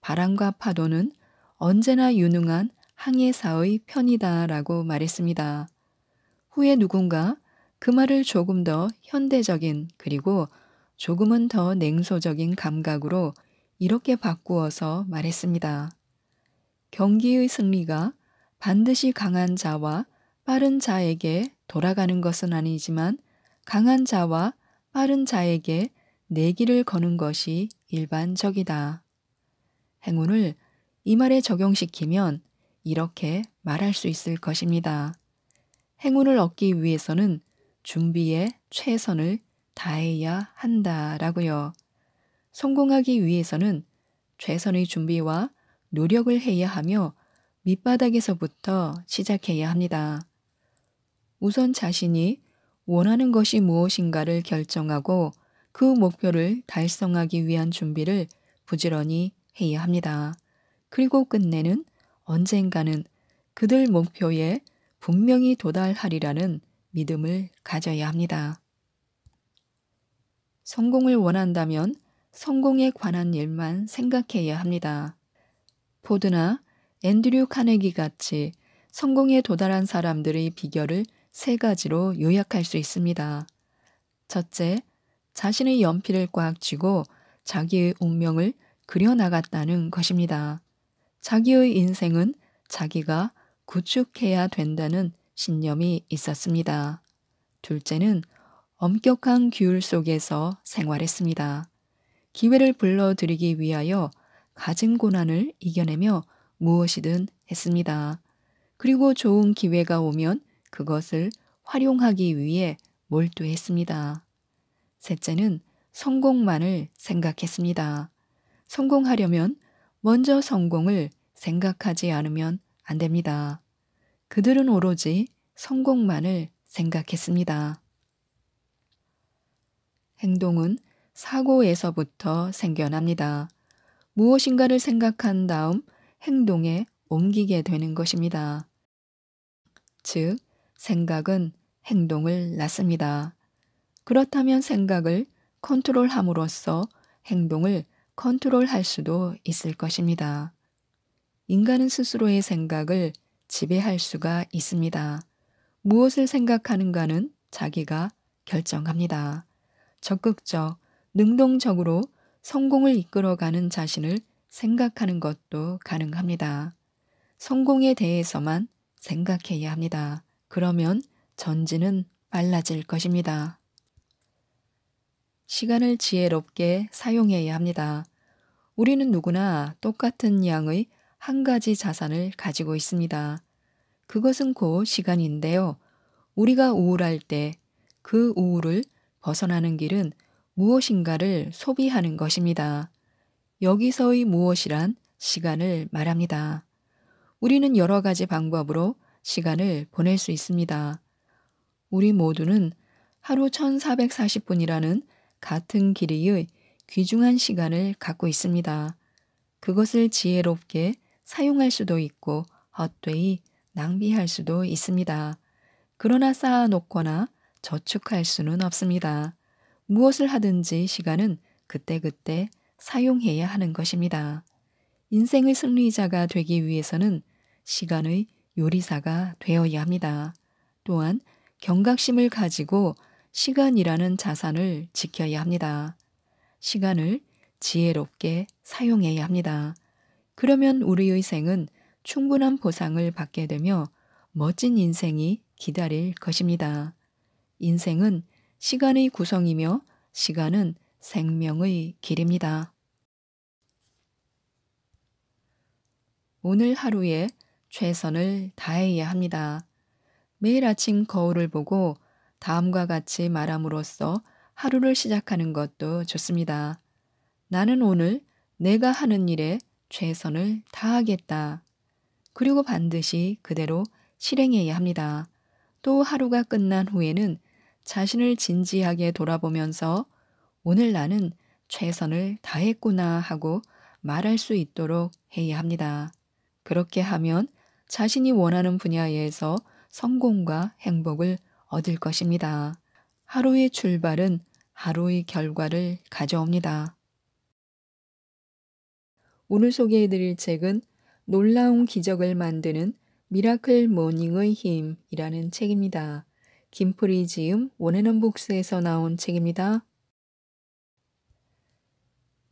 바람과 파도는 언제나 유능한 항해사의 편이다라고 말했습니다. 후에 누군가 그 말을 조금 더 현대적인 그리고 조금은 더 냉소적인 감각으로 이렇게 바꾸어서 말했습니다. 경기의 승리가 반드시 강한 자와 빠른 자에게 돌아가는 것은 아니지만 강한 자와 빠른 자에게 내기를 거는 것이 일반적이다. 행운을 이 말에 적용시키면 이렇게 말할 수 있을 것입니다. 행운을 얻기 위해서는 준비에 최선을 다해야 한다라고요. 성공하기 위해서는 최선의 준비와 노력을 해야 하며 밑바닥에서부터 시작해야 합니다. 우선 자신이 원하는 것이 무엇인가를 결정하고 그 목표를 달성하기 위한 준비를 부지런히 해야 합니다. 그리고 끝내는 언젠가는 그들 목표에 분명히 도달하리라는 믿음을 가져야 합니다. 성공을 원한다면 성공에 관한 일만 생각해야 합니다. 포드나 앤드류 카네기 같이 성공에 도달한 사람들의 비결을 세 가지로 요약할 수 있습니다. 첫째, 자신의 연필을 꽉 쥐고 자기의 운명을 그려나갔다는 것입니다. 자기의 인생은 자기가 구축해야 된다는 신념이 있었습니다. 둘째는 엄격한 규율 속에서 생활했습니다. 기회를 불러들이기 위하여 가진 고난을 이겨내며 무엇이든 했습니다. 그리고 좋은 기회가 오면 그것을 활용하기 위해 몰두했습니다. 셋째는 성공만을 생각했습니다. 성공하려면 먼저 성공을 생각하지 않으면 안 됩니다. 그들은 오로지 성공만을 생각했습니다. 행동은 사고에서부터 생겨납니다. 무엇인가를 생각한 다음 행동에 옮기게 되는 것입니다. 즉, 생각은 행동을 낳습니다. 그렇다면 생각을 컨트롤함으로써 행동을 컨트롤할 수도 있을 것입니다. 인간은 스스로의 생각을 지배할 수가 있습니다. 무엇을 생각하는가는 자기가 결정합니다. 적극적, 능동적으로 성공을 이끌어가는 자신을 생각하는 것도 가능합니다. 성공에 대해서만 생각해야 합니다. 그러면 전진은 빨라질 것입니다. 시간을 지혜롭게 사용해야 합니다. 우리는 누구나 똑같은 양의 한 가지 자산을 가지고 있습니다. 그것은 고 시간인데요. 우리가 우울할 때 그 우울을 벗어나는 길은 무엇인가를 소비하는 것입니다. 여기서의 무엇이란 시간을 말합니다. 우리는 여러 가지 방법으로 시간을 보낼 수 있습니다. 우리 모두는 하루 1440분이라는 같은 길이의 귀중한 시간을 갖고 있습니다. 그것을 지혜롭게 사용할 수도 있고 헛되이 낭비할 수도 있습니다. 그러나 쌓아놓거나 저축할 수는 없습니다. 무엇을 하든지 시간은 그때그때 사용해야 하는 것입니다. 인생의 승리자가 되기 위해서는 시간의 요리사가 되어야 합니다. 또한 경각심을 가지고 시간이라는 자산을 지켜야 합니다. 시간을 지혜롭게 사용해야 합니다. 그러면 우리의 생은 충분한 보상을 받게 되며 멋진 인생이 기다릴 것입니다. 인생은 시간의 구성이며 시간은 생명의 길입니다. 오늘 하루에 최선을 다해야 합니다. 매일 아침 거울을 보고 다음과 같이 말함으로써 하루를 시작하는 것도 좋습니다. 나는 오늘 내가 하는 일에 최선을 다하겠다. 그리고 반드시 그대로 실행해야 합니다. 또 하루가 끝난 후에는 자신을 진지하게 돌아보면서 오늘 나는 최선을 다했구나 하고 말할 수 있도록 해야 합니다. 그렇게 하면 자신이 원하는 분야에서 성공과 행복을 얻을 것입니다. 하루의 출발은 하루의 결과를 가져옵니다. 오늘 소개해드릴 책은 놀라운 기적을 만드는 미라클 모닝의 힘이라는 책입니다. 김프리지음 원앤원 북스에서 나온 책입니다.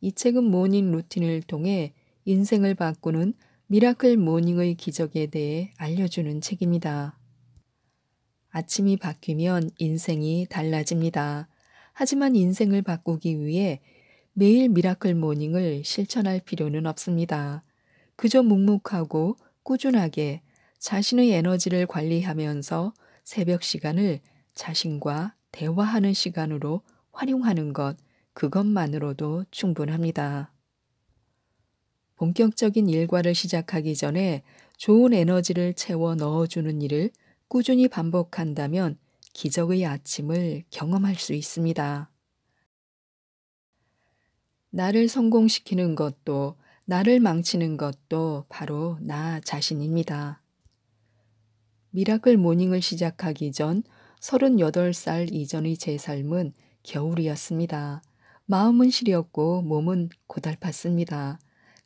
이 책은 모닝 루틴을 통해 인생을 바꾸는 미라클 모닝의 기적에 대해 알려주는 책입니다. 아침이 바뀌면 인생이 달라집니다. 하지만 인생을 바꾸기 위해 매일 미라클 모닝을 실천할 필요는 없습니다. 그저 묵묵하고 꾸준하게 자신의 에너지를 관리하면서 새벽 시간을 자신과 대화하는 시간으로 활용하는 것, 그것만으로도 충분합니다. 본격적인 일과를 시작하기 전에 좋은 에너지를 채워 넣어주는 일을 꾸준히 반복한다면 기적의 아침을 경험할 수 있습니다. 나를 성공시키는 것도 나를 망치는 것도 바로 나 자신입니다. 미라클 모닝을 시작하기 전 38살 이전의 제 삶은 겨울이었습니다. 마음은 시렸고 몸은 고달팠습니다.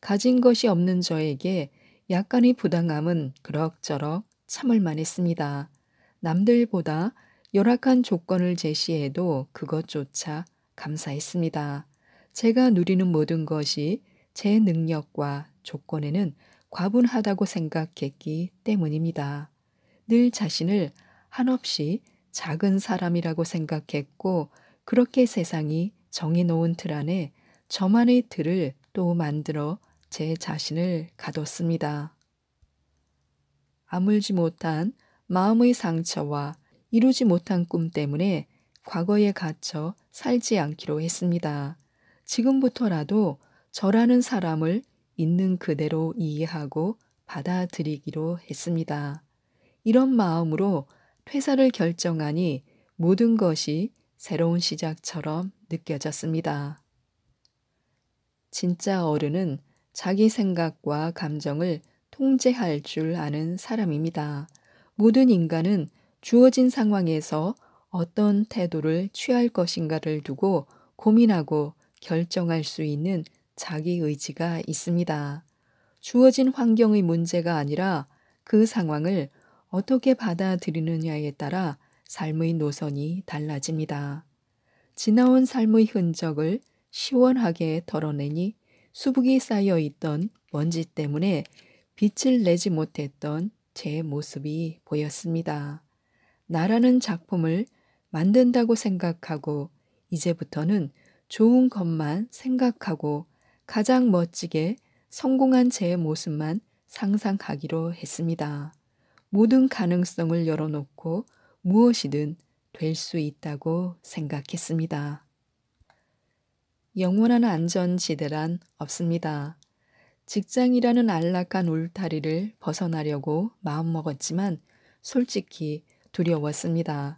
가진 것이 없는 저에게 약간의 부당함은 그럭저럭 참을만 했습니다. 남들보다 열악한 조건을 제시해도 그것조차 감사했습니다. 제가 누리는 모든 것이 제 능력과 조건에는 과분하다고 생각했기 때문입니다. 늘 자신을 한없이 작은 사람이라고 생각했고 그렇게 세상이 정해놓은 틀 안에 저만의 틀을 또 만들어 제 자신을 가뒀습니다. 아물지 못한 마음의 상처와 이루지 못한 꿈 때문에 과거에 갇혀 살지 않기로 했습니다. 지금부터라도 저라는 사람을 있는 그대로 이해하고 받아들이기로 했습니다. 이런 마음으로 퇴사를 결정하니 모든 것이 새로운 시작처럼 느껴졌습니다. 진짜 어른은 자기 생각과 감정을 통제할 줄 아는 사람입니다. 모든 인간은 주어진 상황에서 어떤 태도를 취할 것인가를 두고 고민하고 결정할 수 있는 자기 의지가 있습니다. 주어진 환경의 문제가 아니라 그 상황을 어떻게 받아들이느냐에 따라 삶의 노선이 달라집니다. 지나온 삶의 흔적을 시원하게 덜어내니 수북이 쌓여 있던 먼지 때문에 빛을 내지 못했던 제 모습이 보였습니다. 나라는 작품을 만든다고 생각하고 이제부터는 좋은 것만 생각하고 가장 멋지게 성공한 제 모습만 상상하기로 했습니다. 모든 가능성을 열어놓고 무엇이든 될 수 있다고 생각했습니다. 영원한 안전지대란 없습니다. 직장이라는 안락한 울타리를 벗어나려고 마음먹었지만 솔직히 두려웠습니다.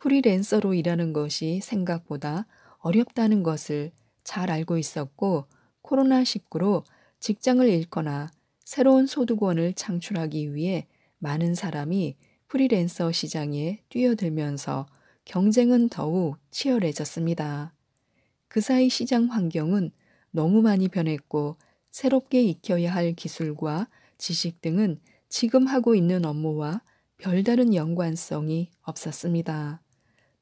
프리랜서로 일하는 것이 생각보다 어렵다는 것을 잘 알고 있었고 코로나19로 직장을 잃거나 새로운 소득원을 창출하기 위해 많은 사람이 프리랜서 시장에 뛰어들면서 경쟁은 더욱 치열해졌습니다. 그 사이 시장 환경은 너무 많이 변했고 새롭게 익혀야 할 기술과 지식 등은 지금 하고 있는 업무와 별다른 연관성이 없었습니다.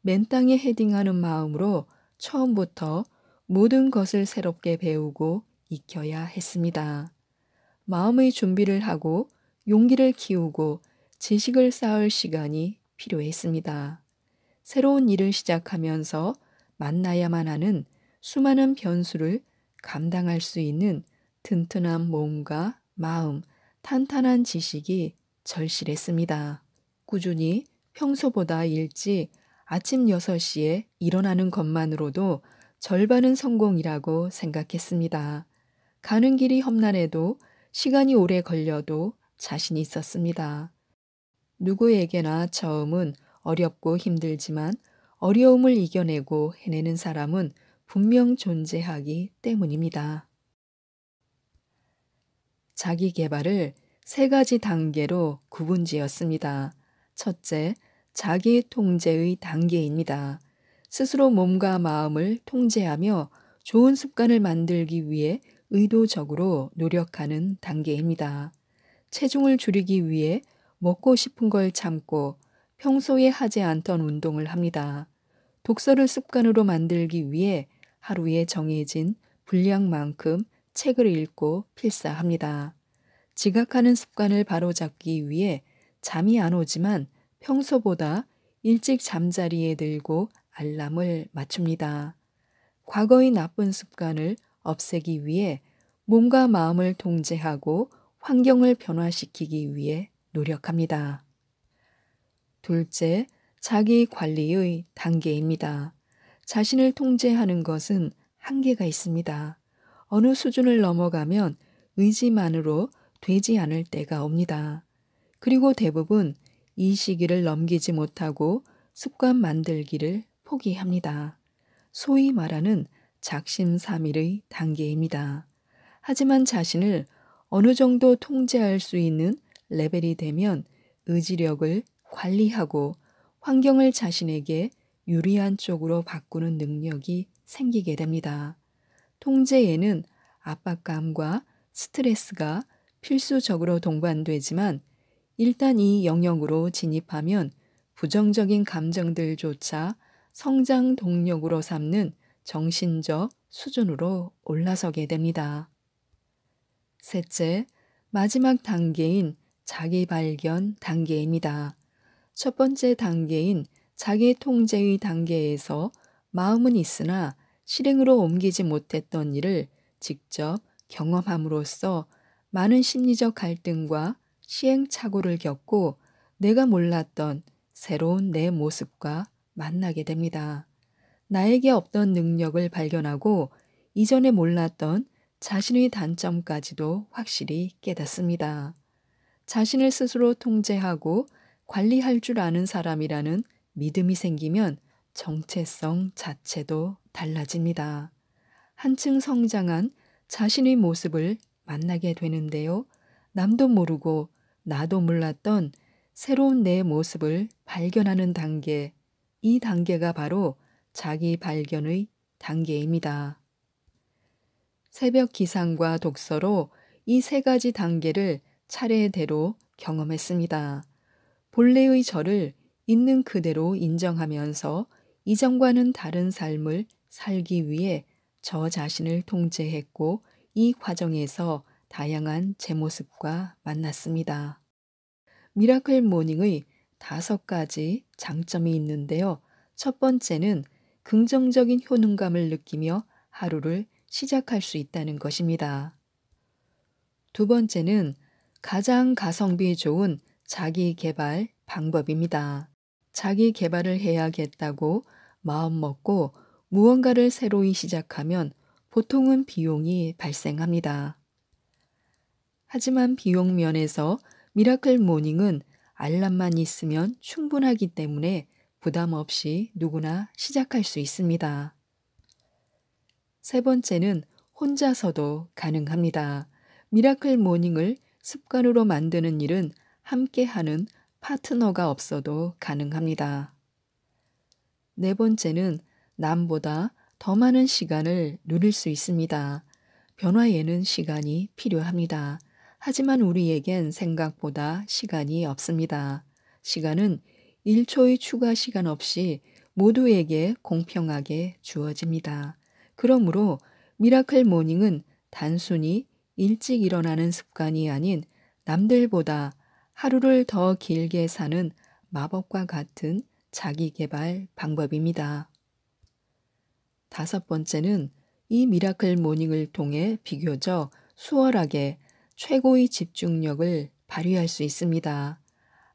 맨땅에 헤딩하는 마음으로 처음부터 모든 것을 새롭게 배우고 익혀야 했습니다. 마음의 준비를 하고 용기를 키우고 지식을 쌓을 시간이 필요했습니다. 새로운 일을 시작하면서 만나야만 하는 수많은 변수를 감당할 수 있는 튼튼한 몸과 마음, 탄탄한 지식이 절실했습니다. 꾸준히 평소보다 일찍 아침 6시에 일어나는 것만으로도 절반은 성공이라고 생각했습니다. 가는 길이 험난해도 시간이 오래 걸려도 자신이 있었습니다. 누구에게나 처음은 어렵고 힘들지만 어려움을 이겨내고 해내는 사람은 분명 존재하기 때문입니다. 자기 개발을 세 가지 단계로 구분지었습니다. 첫째, 자기 통제의 단계입니다. 스스로 몸과 마음을 통제하며 좋은 습관을 만들기 위해 의도적으로 노력하는 단계입니다. 체중을 줄이기 위해 먹고 싶은 걸 참고 평소에 하지 않던 운동을 합니다. 독서를 습관으로 만들기 위해 하루에 정해진 분량만큼 책을 읽고 필사합니다. 지각하는 습관을 바로잡기 위해 잠이 안 오지만 평소보다 일찍 잠자리에 들고 알람을 맞춥니다. 과거의 나쁜 습관을 없애기 위해 몸과 마음을 통제하고 환경을 변화시키기 위해 노력합니다. 둘째, 자기 관리의 단계입니다. 자신을 통제하는 것은 한계가 있습니다. 어느 수준을 넘어가면 의지만으로 되지 않을 때가 옵니다. 그리고 대부분 이 시기를 넘기지 못하고 습관 만들기를 포기합니다. 소위 말하는 작심삼일의 단계입니다. 하지만 자신을 어느 정도 통제할 수 있는 레벨이 되면 의지력을 관리하고 환경을 자신에게 유리한 쪽으로 바꾸는 능력이 생기게 됩니다. 통제에는 압박감과 스트레스가 필수적으로 동반되지만 일단 이 영역으로 진입하면 부정적인 감정들조차 성장 동력으로 삼는 정신적 수준으로 올라서게 됩니다. 셋째, 마지막 단계인 자기 발견 단계입니다. 첫 번째 단계인 자기 통제의 단계에서 마음은 있으나 실행으로 옮기지 못했던 일을 직접 경험함으로써 많은 심리적 갈등과 시행착오를 겪고 내가 몰랐던 새로운 내 모습과 만나게 됩니다. 나에게 없던 능력을 발견하고 이전에 몰랐던 자신의 단점까지도 확실히 깨닫습니다. 자신을 스스로 통제하고 관리할 줄 아는 사람이라는 믿음이 생기면 정체성 자체도 달라집니다. 한층 성장한 자신의 모습을 만나게 되는데요. 남도 모르고 나도 몰랐던 새로운 내 모습을 발견하는 단계, 이 단계가 바로 자기 발견의 단계입니다. 새벽 기상과 독서로 이 세 가지 단계를 차례대로 경험했습니다. 본래의 저를 있는 그대로 인정하면서 이전과는 다른 삶을 살기 위해 저 자신을 통제했고 이 과정에서 다양한 제 모습과 만났습니다. 미라클 모닝의 다섯 가지 장점이 있는데요. 첫 번째는 긍정적인 효능감을 느끼며 하루를 시작할 수 있다는 것입니다. 두 번째는 가장 가성비 좋은 자기 개발 방법입니다. 자기 개발을 해야겠다고 마음먹고 무언가를 새로이 시작하면 보통은 비용이 발생합니다. 하지만 비용 면에서 미라클 모닝은 알람만 있으면 충분하기 때문에 부담 없이 누구나 시작할 수 있습니다. 세 번째는 혼자서도 가능합니다. 미라클 모닝을 습관으로 만드는 일은 함께하는 파트너가 없어도 가능합니다. 네 번째는 남보다 더 많은 시간을 누릴 수 있습니다. 변화에는 시간이 필요합니다. 하지만 우리에겐 생각보다 시간이 없습니다. 시간은 1초의 추가 시간 없이 모두에게 공평하게 주어집니다. 그러므로 미라클 모닝은 단순히 일찍 일어나는 습관이 아닌 남들보다 하루를 더 길게 사는 마법과 같은 자기 개발 방법입니다. 다섯 번째는 이 미라클 모닝을 통해 비교적 수월하게 최고의 집중력을 발휘할 수 있습니다.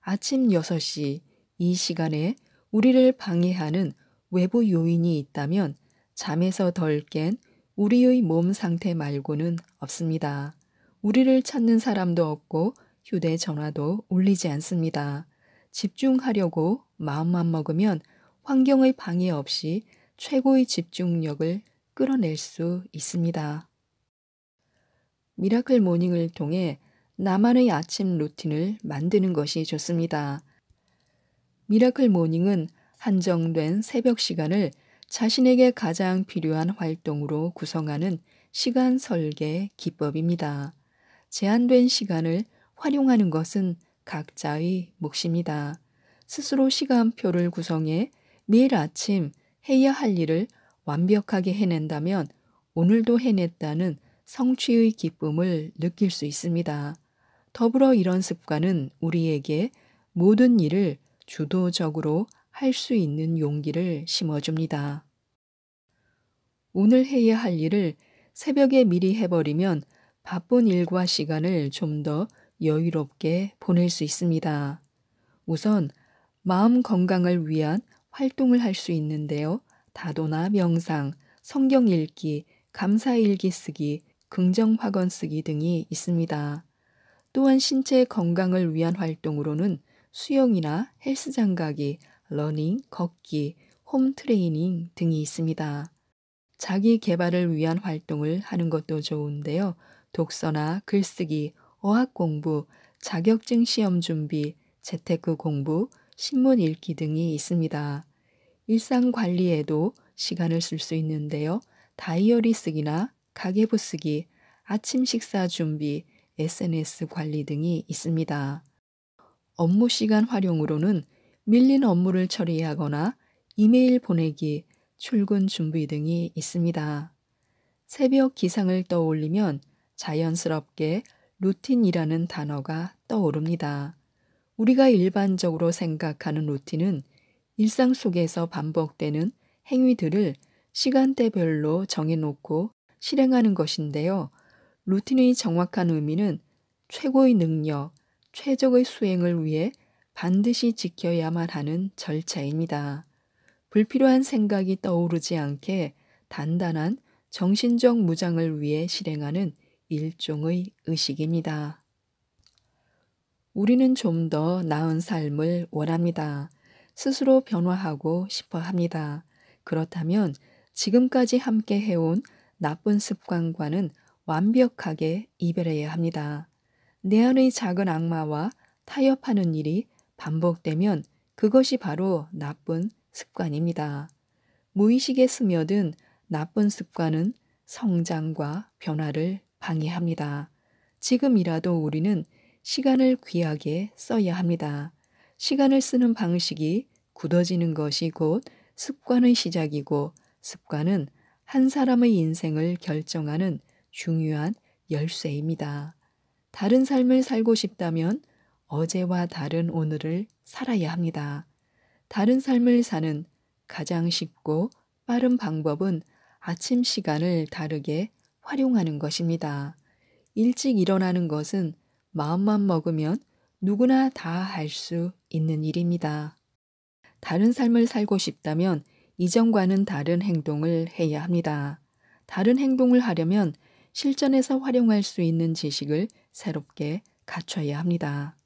아침 6시 이 시간에 우리를 방해하는 외부 요인이 있다면 잠에서 덜 깬 우리의 몸 상태 말고는 없습니다. 우리를 찾는 사람도 없고 휴대전화도 울리지 않습니다. 집중하려고 마음만 먹으면 환경의 방해 없이 최고의 집중력을 끌어낼 수 있습니다. 미라클 모닝을 통해 나만의 아침 루틴을 만드는 것이 좋습니다. 미라클 모닝은 한정된 새벽 시간을 자신에게 가장 필요한 활동으로 구성하는 시간 설계 기법입니다. 제한된 시간을 활용하는 것은 각자의 몫입니다. 스스로 시간표를 구성해 매일 아침 해야 할 일을 완벽하게 해낸다면 오늘도 해냈다는 성취의 기쁨을 느낄 수 있습니다. 더불어 이런 습관은 우리에게 모든 일을 주도적으로 할 수 있는 용기를 심어줍니다. 오늘 해야 할 일을 새벽에 미리 해버리면 바쁜 일과 시간을 좀더 여유롭게 보낼 수 있습니다. 우선 마음 건강을 위한 활동을 할 수 있는데요. 다도나 명상, 성경 읽기, 감사 일기 쓰기, 긍정 확언 쓰기 등이 있습니다. 또한 신체 건강을 위한 활동으로는 수영이나 헬스장 가기, 러닝, 걷기, 홈 트레이닝 등이 있습니다. 자기 개발을 위한 활동을 하는 것도 좋은데요. 독서나 글쓰기, 어학 공부, 자격증 시험 준비, 재테크 공부, 신문 읽기 등이 있습니다. 일상 관리에도 시간을 쓸 수 있는데요. 다이어리 쓰기나 가계부 쓰기, 아침 식사 준비, SNS 관리 등이 있습니다. 업무 시간 활용으로는 밀린 업무를 처리하거나 이메일 보내기, 출근 준비 등이 있습니다. 새벽 기상을 떠올리면 자연스럽게 루틴이라는 단어가 떠오릅니다. 우리가 일반적으로 생각하는 루틴은 일상 속에서 반복되는 행위들을 시간대별로 정해놓고 실행하는 것인데요. 루틴의 정확한 의미는 최고의 능력, 최적의 수행을 위해 반드시 지켜야만 하는 절차입니다. 불필요한 생각이 떠오르지 않게 단단한 정신적 무장을 위해 실행하는 일종의 의식입니다. 우리는 좀 더 나은 삶을 원합니다. 스스로 변화하고 싶어 합니다. 그렇다면 지금까지 함께 해온 나쁜 습관과는 완벽하게 이별해야 합니다. 내 안의 작은 악마와 타협하는 일이 반복되면 그것이 바로 나쁜 습관입니다. 무의식에 스며든 나쁜 습관은 성장과 변화를 방해합니다. 지금이라도 우리는 시간을 귀하게 써야 합니다. 시간을 쓰는 방식이 굳어지는 것이 곧 습관의 시작이고 습관은 한 사람의 인생을 결정하는 중요한 열쇠입니다. 다른 삶을 살고 싶다면 어제와 다른 오늘을 살아야 합니다. 다른 삶을 사는 가장 쉽고 빠른 방법은 아침 시간을 다르게 활용하는 것입니다. 일찍 일어나는 것은 마음만 먹으면 누구나 다 할 수 있는 일입니다. 다른 삶을 살고 싶다면 이전과는 다른 행동을 해야 합니다. 다른 행동을 하려면 실전에서 활용할 수 있는 지식을 새롭게 갖춰야 합니다.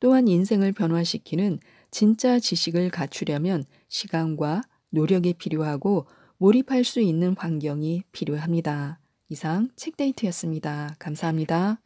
또한 인생을 변화시키는 진짜 지식을 갖추려면 시간과 노력이 필요하고 몰입할 수 있는 환경이 필요합니다. 이상 책데이트였습니다. 감사합니다.